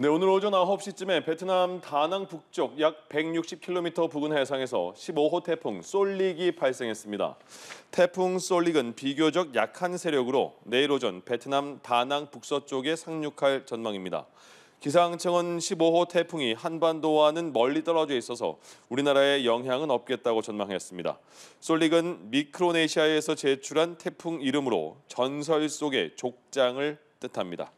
네, 오늘 오전 9시쯤에 베트남 다낭 북쪽 약 160km 부근 해상에서 15호 태풍 솔릭이 발생했습니다. 태풍 솔릭은 비교적 약한 세력으로 내일 오전 베트남 다낭 북서쪽에 상륙할 전망입니다. 기상청은 15호 태풍이 한반도와는 멀리 떨어져 있어서 우리나라에 영향은 없겠다고 전망했습니다. 솔릭은 미크로네시아에서 제출한 태풍 이름으로 전설 속의 족장을 뜻합니다.